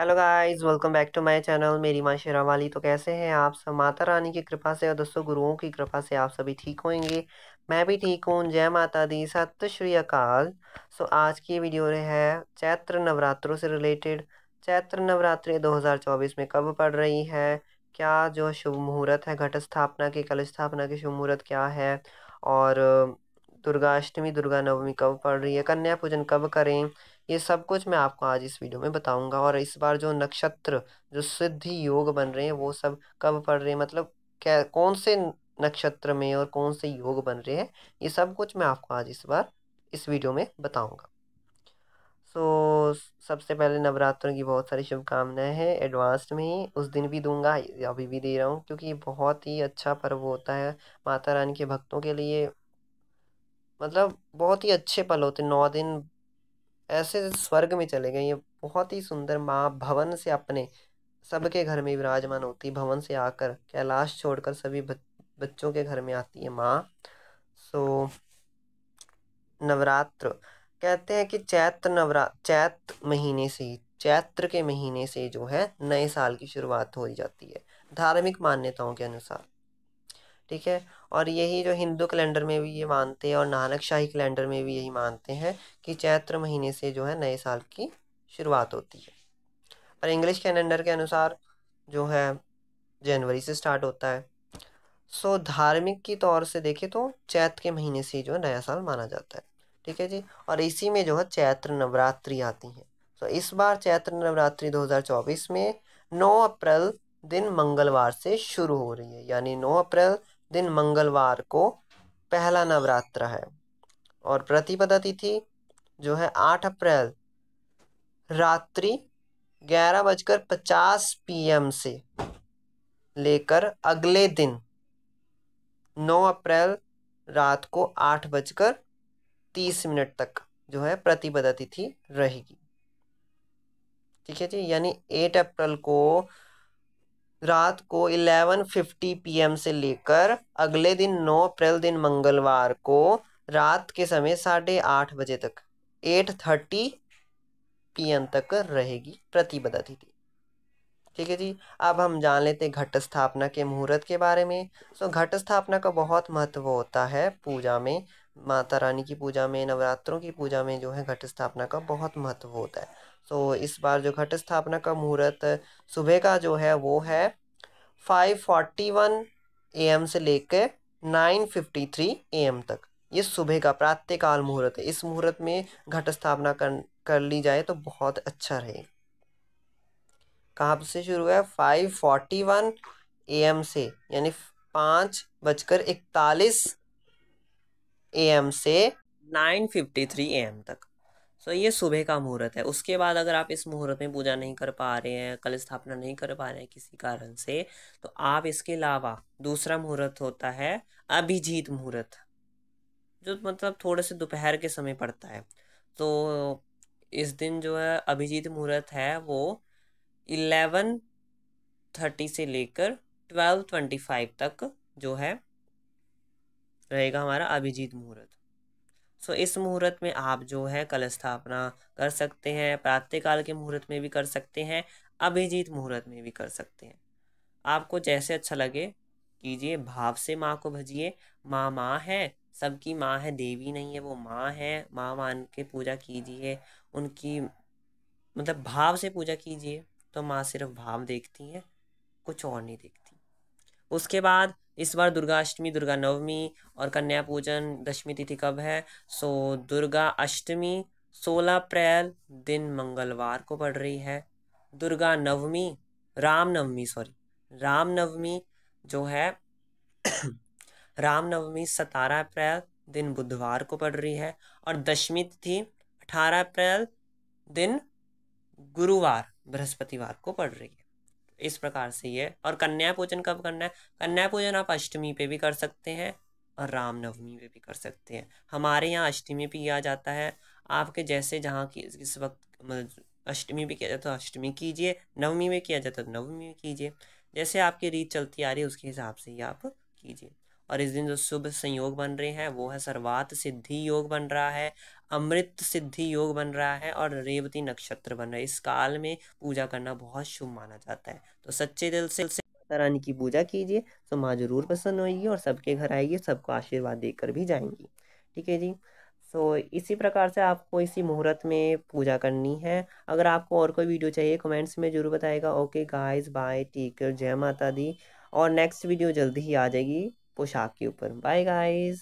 hello guys welcome back to my channel मेरी माँ शेरा वाली तो कैसे हैं आप सब माता रानी की कृपा से और दोस्तों गुरुओं की कृपा से आप सभी ठीक होंगे मैं भी ठीक हूँ जय माता दी सत श्री अकाल सो आज की वीडियो है चैत्र नवरात्रों से रिलेटेड चैत्र नवरात्रि 2024 में कब पड़ रही है क्या जो शुभ मुहूर्त है घट स्थापना के कल स्थापना के शुभ मुहूर्त क्या है और दुर्गा अष्टमी दुर्गा नवमी कब पड़ रही है कन्या पूजन कब करें ये सब कुछ मैं आपको आज इस वीडियो में बताऊंगा और इस बार जो नक्षत्र जो सिद्धि योग बन रहे हैं वो सब कब पड़ रहे हैं मतलब क्या कौन से नक्षत्र में और कौन से योग बन रहे हैं ये सब कुछ मैं आपको आज इस बार इस वीडियो में बताऊंगा सो so, सबसे पहले नवरात्रों की बहुत सारी शुभकामनाएं हैं एडवांस में ही उस दिन भी दूंगा अभी भी दे रहा हूँ क्योंकि बहुत ही अच्छा पर्व होता है माता रानी के भक्तों के लिए मतलब बहुत ही अच्छे पल होते नौ दिन ऐसे स्वर्ग में चले गए ये बहुत ही सुंदर माँ भवन से अपने सबके घर में विराजमान होती भवन से आकर कैलाश छोड़कर सभी बच्चों के घर में आती है माँ सो नवरात्र कहते हैं कि चैत्र नवरा चैत्र महीने से ही चैत्र के महीने से जो है नए साल की शुरुआत हो जाती है धार्मिक मान्यताओं के अनुसार ठीक है और यही जो हिंदू कैलेंडर में भी ये मानते हैं और नानक शाही कैलेंडर में भी यही मानते हैं कि चैत्र महीने से जो है नए साल की शुरुआत होती है और इंग्लिश कैलेंडर के अनुसार जो है जनवरी से स्टार्ट होता है सो धार्मिक की तौर से देखें तो चैत के महीने से जो है नया साल माना जाता है ठीक है जी और इसी में जो है चैत्र नवरात्रि आती है सो इस बार चैत्र नवरात्रि 2024 में 9 अप्रैल दिन मंगलवार से शुरू हो रही है यानी 9 अप्रैल दिन मंगलवार को पहला नवरात्र है और प्रतिपदा तिथि जो है आठ अप्रैल रात्रि ग्यारह बजकर पचास पी से लेकर अगले दिन नौ अप्रैल रात को आठ बजकर तीस मिनट तक जो है प्रतिपदा तिथि रहेगी ठीक है जी यानी एट अप्रैल को रात को 11:50 पीएम से लेकर अगले दिन 9 अप्रैल दिन मंगलवार को रात के समय साढ़े आठ बजे तक 8:30 पीएम तक रहेगी प्रतिबद्ध तिथि ठीक है जी अब हम जान लेते हैं घट स्थापना के मुहूर्त के बारे में सो घट स्थापना का बहुत महत्व होता है पूजा में माता रानी की पूजा में नवरात्रों की पूजा में जो है घट स्थापना का बहुत महत्व होता है तो इस बार जो घट स्थापना का मुहूर्त सुबह का जो है वो है five forty one A M से लेकर nine fifty three A M तक ये सुबह का प्रातःकाल मुहूर्त है इस मुहूर्त में घट स्थापना कर कर ली जाए तो बहुत अच्छा रहे कहाँ से शुरू है five forty one A M से यानी पाँच बजकर इकतालीस ए एम से नाइन फिफ्टी ए एम तक सो ये सुबह का मुहूर्त है उसके बाद अगर आप इस मुहूर्त में पूजा नहीं कर पा रहे हैं कल स्थापना नहीं कर पा रहे हैं किसी कारण से तो आप इसके अलावा दूसरा मुहूर्त होता है अभिजीत मुहूर्त जो मतलब थोड़े से दोपहर के समय पड़ता है तो इस दिन जो है अभिजीत मुहूर्त है वो इलेवन थर्टी से लेकर ट्वेल्व ट्वेंटी फाइव तक जो है रहेगा हमारा अभिजीत मुहूर्त सो so, इस मुहूर्त में आप जो है कल स्थापना कर सकते हैं प्रातः काल के मुहूर्त में भी कर सकते हैं अभिजीत मुहूर्त में भी कर सकते हैं आपको जैसे अच्छा लगे कीजिए भाव से माँ को भजिए माँ माँ है सबकी माँ है देवी नहीं है वो माँ है माँ मान के पूजा कीजिए उनकी मतलब भाव से पूजा कीजिए तो माँ सिर्फ भाव देखती है कुछ और नहीं देखती उसके बाद इस बार दुर्गाष्टमी दुर्गा नवमी और कन्या पूजन दशमी तिथि कब है सो दुर्गा अष्टमी सोलह अप्रैल दिन मंगलवार को पड़ रही है दुर्गा नवमी रामनवमी सॉरी रामनवमी जो है रामनवमी सतारह अप्रैल दिन बुधवार को पड़ रही है और दशमी तिथि अठारह अप्रैल दिन गुरुवार बृहस्पतिवार को पड़ रही है इस प्रकार से ये और कन्या पूजन कब करना है कन्या पूजन आप अष्टमी पे भी कर सकते हैं और रामनवमी पे भी कर सकते हैं हमारे यहाँ अष्टमी पे किया जाता है आपके जैसे जहाँ की इस वक्त मतलब अष्टमी पे किया जाता है तो अष्टमी कीजिए नवमी में किया जाता है तो नवमी में कीजिए जैसे आपकी रीत चलती आ रही है उसके हिसाब से ही आप कीजिए और इस दिन जो शुभ संयोग बन रहे हैं वो है सर्वात सिद्धि योग बन रहा है अमृत सिद्धि योग बन रहा है और रेवती नक्षत्र बन रहा है इस काल में पूजा करना बहुत शुभ माना जाता है तो सच्चे दिल से माता रानी की पूजा कीजिए तो माँ जरूर प्रसन्न होगी और सबके घर आएगी सबको आशीर्वाद देकर भी जाएंगी ठीक है जी सो तो so, इसी प्रकार से आपको इसी मुहूर्त में पूजा करनी है अगर आपको और कोई वीडियो चाहिए कमेंट्स में जरूर बताएगा okay guys bye take care जय माता दी और नेक्स्ट वीडियो जल्दी ही आ जाएगी पोशाक के ऊपर बाय गाइस